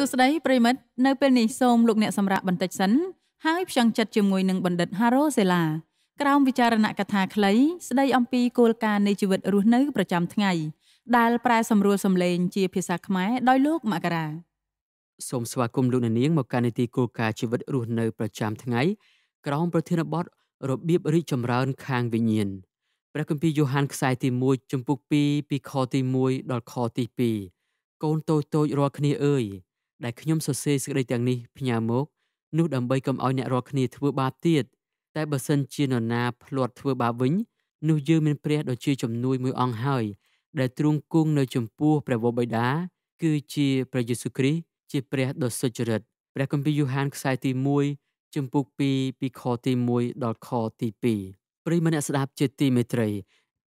សួស្តីប្រិមិត្តនៅពេលនេះសូមលោកអ្នកសម្រាប់បន្តិចសិនហើយផ្ចង់ចិត្តជាមួយនឹងបណ្ឌិត Haro Sela ក្រោមវិចារណកថាខ្លី ស្ដីអំពីគោលការណ៍នៃជីវិត រស់នៅប្រចាំថ្ងៃដែលប្រែសម្រួលសម្លេងជាភាសាខ្មែរដោយលោកមករាសូមស្វាគមន៍លោកអ្នកនាងមកកាន់នីតិគោលការណ៍ជីវិតរស់នៅប្រចាំថ្ងៃ ក្រោមប្រធានបទរបៀបរីកចម្រើនខាងវិញ្ញាណព្រះគម្ពីរយ៉ូហាន ខ្សែទី1ចំពុក2ពីខទី1ដល់ខទី2កូនតូចតូចរាល់គ្នាអើយដែលខ្ញុំសរសេរសេចក្តីទាំងនេះផ្ញើមកនោះដើម្បីកុំឲ្យអ្នករាល់គ្នាធ្វើបាបទៀតតែបើសិនជានរណាភ្លាត់ធ្វើបាបវិញនោះយើងមានព្រះដ៏ជាជំនួយមួយអង្គហើយដែលទ្រង់គង់នៅចំពោះព្រះវរបិតាគឺជាព្រះយេស៊ូវគ្រីស្ទជាព្រះដ៏សុចរិតព្រះគម្ពីរយ៉ូហានខ្សែទី1ចំពុក2ពីខទី1ដល់ខទី2ប្រិយមិត្តអ្នកស្ដាប់ជាទីមេត្រី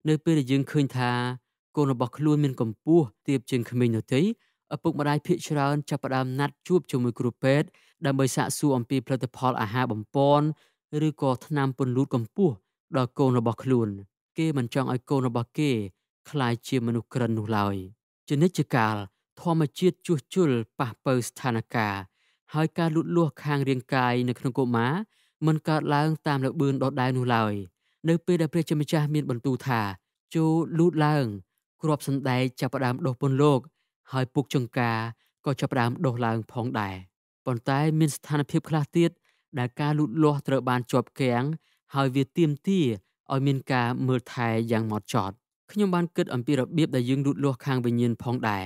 នៅពេលដែលយើងឃើញថាកូនរបស់ខ្លួនមានកម្ពស់ទាបជាងក្មេងនោះទេឪពុកម្ដាយភាគច្រើនចាប់ផ្ដើមណាត់ជួបជាមួយគ្រូពេទ្យដើម្បីសាកសួរអំពីផលិតផលអាហារបំពន់ ឬក៏ថ្នាំពន្លូតកម្ពស់ដល់កូនរបស់ខ្លួន គេមិនចង់ឲ្យកូនរបស់គេក្លាយជាមនុស្សក្រិននោះឡើយជនិច្ចកាល ធម្មជាតិជួសជុលប៉ះបើស្ថានភាពហើយការលូតលាស់ខាងរាងកាយនៅក្នុងកុមារមិនកើតឡើងតាមលបឿនដដែលនោះឡើយនៅពេលដែលព្រះជាម្ចាស់មានបន្ទូថាចូលលូតឡើងគ្រាប់សណ្ដែកចាប់ផ្ដើមដុះពន្លកហើយពុកចង្ការក៏ចាប់ផ្ដើមដុះឡើងផងដែរប៉ុន្តែមានស្ថានភាព ខ្លះទៀតដែលការលូតលាស់ត្រូវបានជាប់គាំងហើយវាទាមទារឲ្យមានការមើលថែយ៉ាងម៉ត់ចត់ខ្ញុំបានគិតអំពីរបៀបដែលយើងលូតលាស់ខាងវិញ្ញាណផងដែរ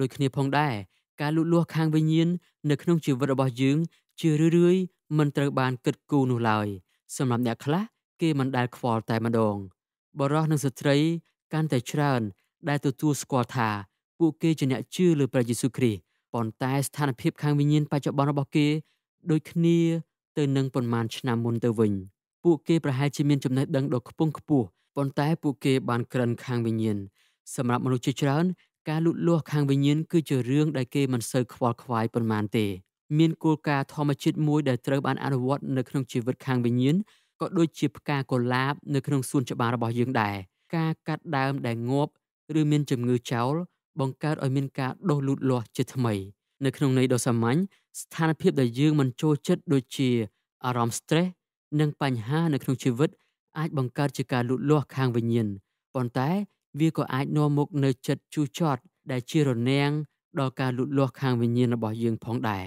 ដូចគ្នាផងដែរការលូតលាស់ខាងវិញ្ញាណនៅក្នុងជីវិតរបស់យើងជារឿយៗមិនត្រូវបានគិតគូរនោះឡើយសម្រាប់អ្នកខ្លះគេមិនដែលខ្វល់តែម្ដង បរោះនិងស្ត្រីកាន់តែច្រើន ដែលទទួលស្គាល់ថាពួកគេជាអ្នកជឿលើព្រះយេស៊ូវគ្រីស្ទប៉ុន្តែស្ថានភាពខាងវិញ្ញាណបច្ចុប្បន្នរបស់គេ ដូចគ្នាទៅនឹងប្រមាណឆ្នាំមុនទៅវិញ ពួកគេប្រហែលជាមានចំណេះដឹងដ៏ខ្ពង់ខ្ពស់ប៉ុន្តែ ពួកគេបានក្រិនខាងវិញ្ញាណសម្រាប់មនុស្សជាច្រើនការលូតលាស់ខាងវិញ្ញាណគឺជារឿងដែលគេមិនសូវខ្វល់ខ្វាយប៉ុន្មានទេមានគោលការណ៍ធម្មជាតិមួយដែលត្រូវបានអនុវត្តនៅក្នុងជីវិតខាងវិញ្ញាណក៏ដូចជាផ្កាកុលាបនៅក្នុងសួនច្បាររបស់យើងដែរការកាត់ដើមដែលងាប់ ឬមានជំងឺចោលបង្កើតឲ្យមានការដុសលូតលាស់ជាថ្មី នៅក្នុងន័យដ៏សាមញ្ញស្ថានភាពដែលយើងមិនចូលចិត្តដូចជាអារម្មណ៍ stress និងបញ្ហានៅក្នុងជីវិត អាចបង្កើតជាការលូតលាស់ខាងវិញ្ញាណប៉ុន្តែវាក៏អាចនាំមកនៅចិត្តជួចចត់ដែលជារនាំងដល់ការលូតលាស់ខាងវិញ្ញាណរបស់យើងផងដែរ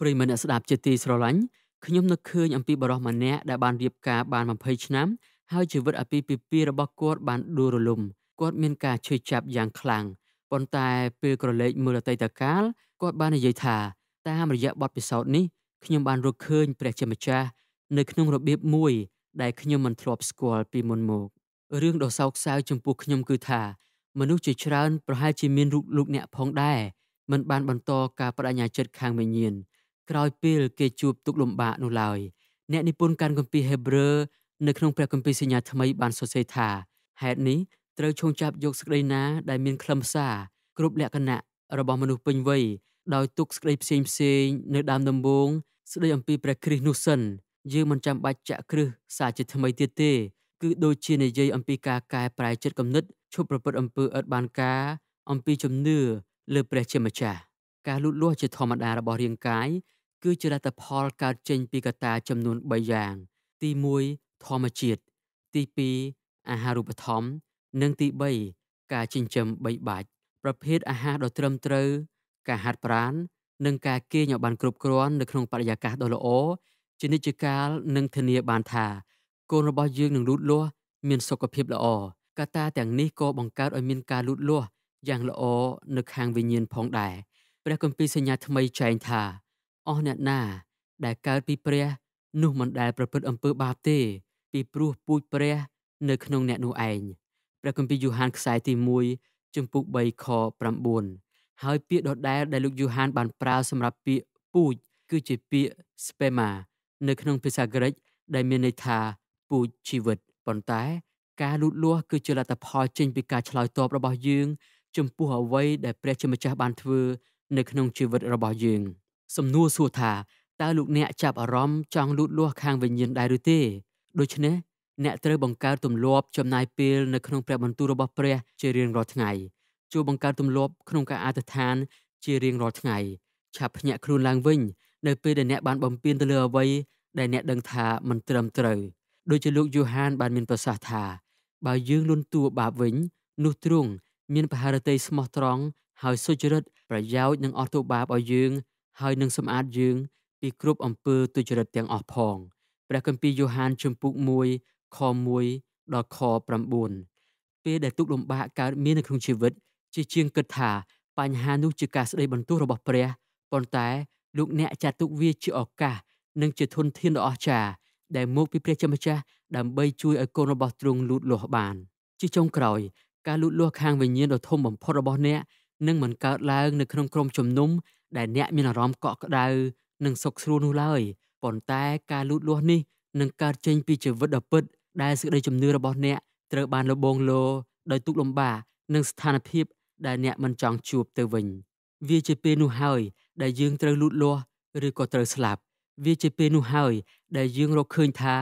ប្រិយមិត្តអ្នកស្ដាប់ជាទីស្រឡាញ់ខ្ញុំនឹកឃើញអំពីបរិសម្នាក់ដែលបានរៀបការបាន20ឆ្នាំហើយជីវិតអាពាហ៍ពិពាហ៍របស់គាត់បានដួលរលំគាត់មានការឈឺចាប់យ៉ាងខ្លាំងប៉ុន្តែពេលក្រឡេកមើលអតីតកាលគាត់បាននិយាយថាតាមរយៈបទពិសោធន៍នេះខ្ញុំបានរកឃើញព្រះជាម្ចាស់នៅក្នុងរបៀបមួយដែលខ្ញុំមិនធ្លាប់ស្គាល់ពីមុនមករឿងដ៏សោកសៅចំពោះខ្ញុំគឺថាមនុស្សជាច្រើនប្រហែលជាមានរូបលោកអ្នក ផងដែរមិនបានបន្តការបដិញ្ញាចិត្តខាងវិញ្ញាណក្រោយពេលគេជួបទុក្ខលំបាកនោះឡើយអ្នកនិពន្ធកាន់គម្ពីរហេប្រឺនៅក្នុងព្រះគម្ពីរសញ្ញាថ្មី បានសរសេរថាហេតុនេះត្រូវឈោងចាប់យកសក្តីណាដែលមានខ្លឹមសារគ្រប់លក្ខណៈរបស់មនុស្សពេញវ័យដោយទុកសក្តីផ្សេងផ្សេង នៅដើមដំបូងស្ដីអំពីព្រះគ្រីស្ទនោះសិនយើងមិនចាំបាច់ចាក់គ្រឹះសារជាថ្មីទៀតទេ គឺដូចជានិយាយអំពីការកែប្រែចិត្តគំនិតឈប់ប្រព្រឹត្តអំពើឥតបានការអំពីជំនឿលើ ព្រះជាម្ចាស់ការលូតលាស់ជាធម្មតារបស់រាងកាយគឺជាលទ្ធផលកើតចេញពីកត្តាចំនួន3យ៉ាង ទី1ធម្មជាតិទី2អាហារូបត្ថម្ភនិងទី3ការចិញ្ចឹមបីបាច់ប្រភេទអាហារដ៏ត្រឹមត្រូវ ការហាត់ប្រាណនិងការគេងឲ្យបានគ្រប់គ្រាន់នៅក្នុងបរិយាកាសដ៏ល្អជានិច្ចកាលនិងធានាបានថាកូនរបស់យើងនឹងលូតលាស់មានសុខភាពល្អកត្តាទាំងនេះក៏បង្កើតឲ្យមានការលូតលាស់យ៉ាងល្អនៅខាងវិញ្ញាណផងដែរព្រះគម្ពីរសញ្ញាថ្មីចែងថា អស់អ្នកណា ដែលកើតពីព្រះនោះមិនដែលប្រព្រឹត្តអំពើបាបទេ ពីព្រោះពូជព្រះ នៅក្នុងអ្នកនោះឯងព្រះគម្ពីរយូហានខ្សែទី1ជំពូក3ខ9ហើយពាក្យដដែលដែលលោកយូហាន បានប្រើ សម្រាប់ពាក្យពូជគឺជាពាក្យ spema នៅក្នុងភាសាក្រិកដែលមានន័យថាពូជជីវិតប៉ុន្តែ ការលូតលាស់គឺជាលទ្ធផលចេញពីការឆ្លើយតបរបស់យើង ចំពោះអ្វីដែលព្រះជាម្ចាស់បានធ្វើ នៅក្នុងជីវិតរបស់យើង សំណួរសួរថាតើលោកអ្នកចាប់អារម្មណ៍ចង់លូតលាស់ខាងវិញ្ញាណដែរឬទេដូច្នេះអ្នកត្រូវបង្កើតទម្លាប់ចំណាយពេលនៅក្នុងព្រះបន្ទូលរបស់ព្រះជារៀងរាល់ថ្ងៃចូលបង្កើតទម្លាប់ក្នុងការអធិដ្ឋានជារៀងរាល់ថ្ងៃឆាប់ភ្ញាក់ខ្លួនឡើងវិញនៅពេលដែលអ្នកបានបំពេញទៅលើអ្វីដែលអ្នកដឹងថាមិនត្រឹមត្រូវដូចជាលោកយូហានបានមានប្រសាសន៍ថា បើយើងលន់តួបាបវិញនោះទ្រង់មានបហារតីស្មោះត្រង់ហើយសុចរិតប្រយោជន៍នឹងអស់ទោសបាបឲ្យយើងហើយនឹងសម្អាតយើងពីគ្រប់អំពើទុច្ចរិតទាំងអស់ផងព្រះគម្ពីរយូហានជំពូក1ខ1ដល់ខ9ពេលដែលទុកលំបាកកើតមាននៅក្នុងជីវិតជាជាងគិតថាបញ្ហានោះជាការស្ដីបន្ទោសរបស់ព្រះប៉ុន្តែលោកអ្នកចាត់ទុកវាជាឱកាសនិងជាធនធានដ៏អស្ចារ្យដែលមកពីព្រះជាម្ចាស់ដើម្បីជួយឲ្យកូនរបស់ទ្រង់លូតលាស់បានជាចុងក្រោយការលូតលាស់ខាងវិញ្ញាណដ៏ធំបំផុតរបស់អ្នកនឹងមិនកើតឡើងនៅក្នុងក្រុមជំនុំដែលអ្នកមានអារម្មណ៍កក់ក្ដៅនិងសុខស្រួលនោះឡើយប៉ុន្តែការលូតលាស់នេះនឹងកើតចេញពីជីវិតដ៏ពិតដែលសេចក្តីជំនឿរបស់អ្នកត្រូវបានលបងលោដោយទុកលំបាកនិងស្ថានភាព ដែលអ្នកមិនចង់ជួបទៅវិញវាជាពេលនោះហើយ ដែលយើងត្រូវលូតលាស់ឬក៏ត្រូវស្លាប់ វាជាពេលនោះហើយ ដែលយើងរកឃើញថា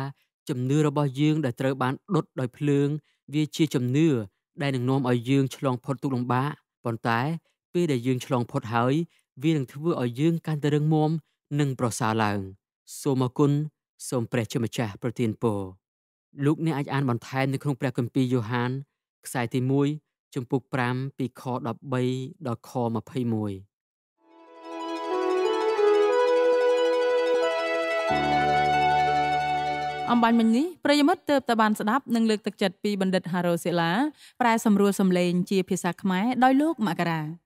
ជំនឿរបស់យើងដែលត្រូវបានដុតដោយភ្លើង វាជាជំនឿដែលនឹងនាំឲ្យយើង ឆ្លងផុតទុក្ខលំបាកប៉ុន្តែ ពេលដែលយើងឆ្លងផុតហើយវានឹងធ្វើឲ្យយើងកាន់តែរឹងមាំនិងប្រសើរឡើង សូមអគុណសូមព្រះជាម្ចាស់ប្រទានពរលោកអ្នកអាចអានបន្ថែមនៅក្នុងព្រះគម្ពីរយ៉ូហានខ្សែទី1ជំពូក5ពីខ13ដល់ខ21អំបញ្ញមិញនេះប្រិយមិត្តទើបតែបានស្ដាប់និងលើកទឹកចិត្តពីបណ្ឌិត Haro Sela ប្រែ សម្រួលសម្លេងជាភាសា ខ្មែរដោយលោកមករា